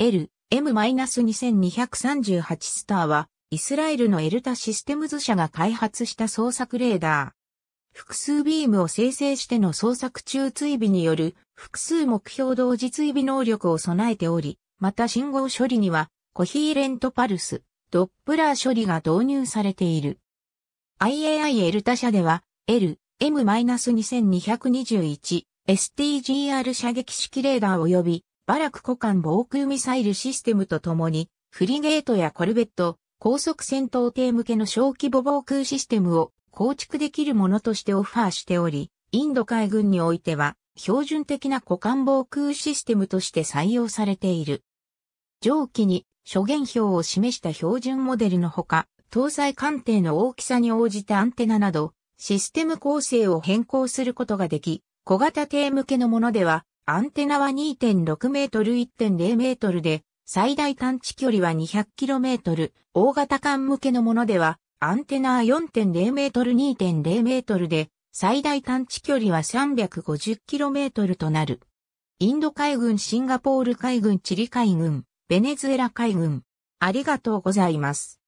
L、M-2238 スターは、イスラエルのエルタシステムズ社が開発した捜索レーダー。複数ビームを生成しての捜索中追尾による複数目標同時追尾能力を備えており、また信号処理にはコヒーレントパルス、ドップラー処理が導入されている。IAI エルタ社では L、M-2221、STGR 射撃式レーダー及びバラク古艦防空ミサイルシステムとともに、フリゲートやコルベット、高速戦闘艇向けの小規模防空システムを構築できるものとしてオファーしており、インド海軍においては、標準的な古艦防空システムとして採用されている。上記に諸元表を示した標準モデルのほか、搭載艦艇の大きさに応じたアンテナなど、システム構成を変更することができ、小型艇向けのものでは、アンテナは2.6メートル1.0メートルで、最大探知距離は200キロメートル。大型艦向けのものでは、アンテナは4.0メートル2.0メートルで、最大探知距離は350キロメートルとなる。インド海軍、シンガポール海軍、チリ海軍、ベネズエラ海軍。ありがとうございます。